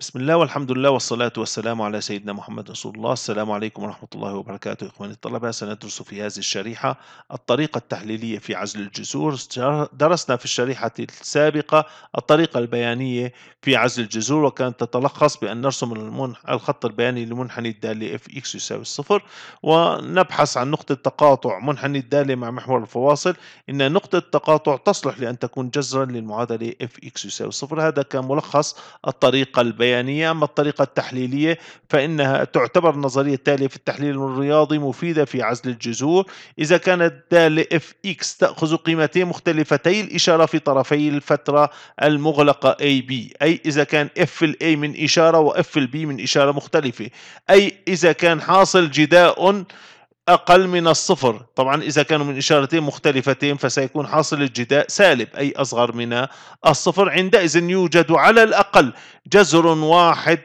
بسم الله والحمد لله والصلاة والسلام على سيدنا محمد رسول الله السلام عليكم ورحمة الله وبركاته إخواني الطلبة سندرس في هذه الشريحة الطريقة التحليلية في عزل الجذور درسنا في الشريحة السابقة الطريقة البيانية في عزل الجذور وكانت تتلخص بأن نرسم الخط البياني لمنحني الدالة اف اكس يساوي الصفر ونبحث عن نقطة تقاطع منحني الدالة مع محور الفواصل إن نقطة التقاطع تصلح لأن تكون جذرا للمعادلة اف اكس يساوي الصفر هذا كان ملخص الطريقة البيانية البيانية أما الطريقة التحليلية فإنها تعتبر النظرية التالية في التحليل الرياضي مفيدة في عزل الجذور إذا كانت دالة اف اكس تأخذ قيمتين مختلفتي الإشارة في طرفي الفترة المغلقة اي بي أي إذا كان اف الاي من إشارة واف البي من إشارة مختلفة أي إذا كان حاصل جداء أقل من الصفر طبعا إذا كانوا من إشارتين مختلفتين فسيكون حاصل الجداء سالب أي أصغر من الصفر عندئذ يوجد على الأقل جذر واحد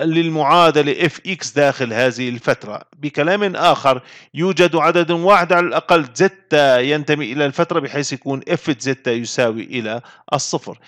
للمعادلة اف اكس داخل هذه الفترة بكلام آخر يوجد عدد واحد على الأقل زتا ينتمي إلى الفترة بحيث يكون اف يساوي إلى الصفر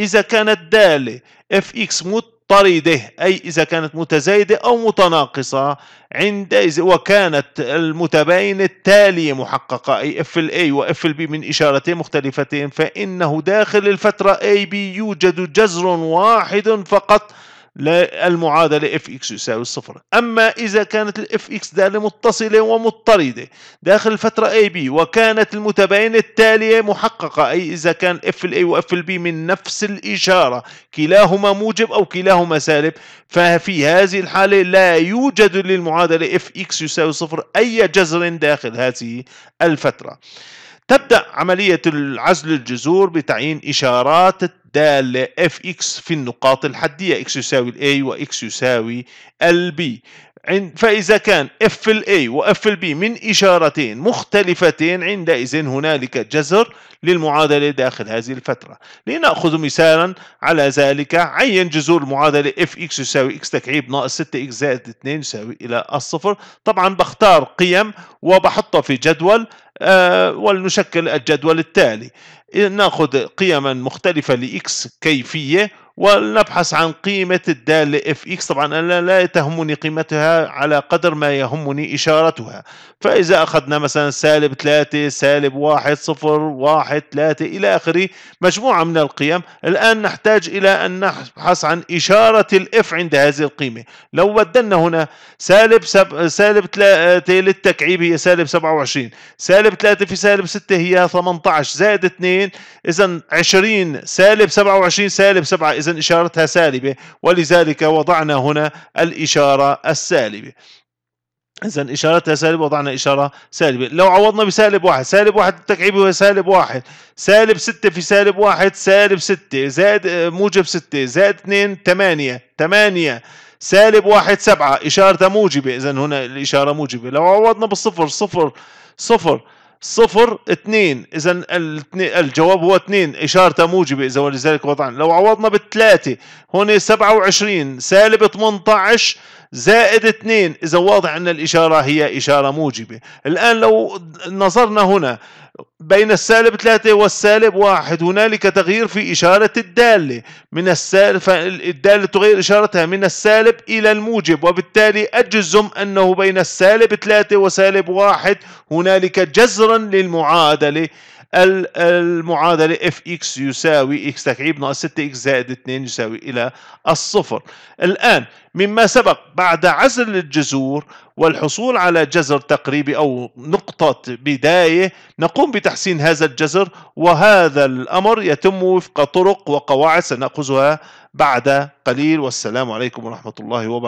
إذا كانت دالة اف اكس مت مضطرده أي إذا كانت متزايدة أو متناقصة إذا وكانت المتباينة التالية محققة أي اف ال اي واف ال بي من إشارتين مختلفتين فإنه داخل الفترة اي بي يوجد جذر واحد فقط للمعادلة اف اكس يساوي الصفر أما إذا كانت الاف اكس دالة متصلة ومضطردة داخل الفترة اي بي وكانت المتباينة التالية محققة أي إذا كان اف الاي واف البي من نفس الإشارة كلاهما موجب أو كلاهما سالب ففي هذه الحالة لا يوجد للمعادلة اف اكس يساوي صفر أي جذر داخل هذه الفترة تبدأ عملية عزل الجذور بتعيين إشارات الدالة FX في النقاط الحدية X يساوي ال A X يساوي B فإذا كان F ال A و F ال B من إشارتين مختلفتين عندئذ هنالك جذر للمعادلة داخل هذه الفترة لنأخذ مثالا على ذلك عين جذور المعادلة Fx يساوي x تكعيب ناقص 6x زائد 2 يساوي إلى الصفر طبعا بختار قيم وبحطها في جدول آه ولنشكل الجدول التالي ناخذ قيما مختلفة لإكس كيفية ولنبحث عن قيمة الدالة اف اكس طبعا أنا لا تهمني قيمتها على قدر ما يهمني إشارتها فإذا أخذنا مثلا سالب 3 سالب 1 0 1 3 إلى آخره مجموعة من القيم الآن نحتاج إلى أن نبحث عن إشارة الاف عند هذه القيمة لو بدلنا هنا سالب سب... سالب 3 للتكعيب هي سالب 27 سالب 3 في سالب 6 هي 18 زائد 2 إذا 20 سالب 27 سالب 7 إذا إشارتها سالبة ولذلك وضعنا هنا الإشارة السالبة إذا إشارتها سالب وضعنا إشارة سالبة، لو عوضنا بسالب واحد، سالب واحد التكعيب هو سالب واحد، سالب ستة في سالب واحد سالب ستة، زائد آه، موجب ستة، زائد اثنين ثمانية، ثمانية، سالب واحد سبعة، إشارتها موجبة، إذا هنا الإشارة موجبة، لو عوضنا بالصفر صفر صفر صفر اثنين اذا الجواب هو اثنين اشارته موجبه اذا ولذلك وضعنا لو عوضنا بالثلاثه هون سبعة وعشرين سالب 18 زائد اثنين اذا واضح ان الاشاره هي اشاره موجبه الان لو نظرنا هنا بين السالب 3 والسالب واحد هنالك تغيير في إشارة الدالة من السالب الدالة تغير إشارتها من السالب إلى الموجب وبالتالي أجزم أنه بين السالب 3 وسالب واحد هنالك جزرا للمعادلة المعادلة اف اكس يساوي اكس تكعيب ناقص 6 اكس زائد 2 يساوي إلى الصفر الآن مما سبق بعد عزل الجذور والحصول على جذر تقريبي أو نقطة بداية نقوم بتحسين هذا الجذر وهذا الأمر يتم وفق طرق وقواعد سنأخذها بعد قليل والسلام عليكم ورحمة الله وبركاته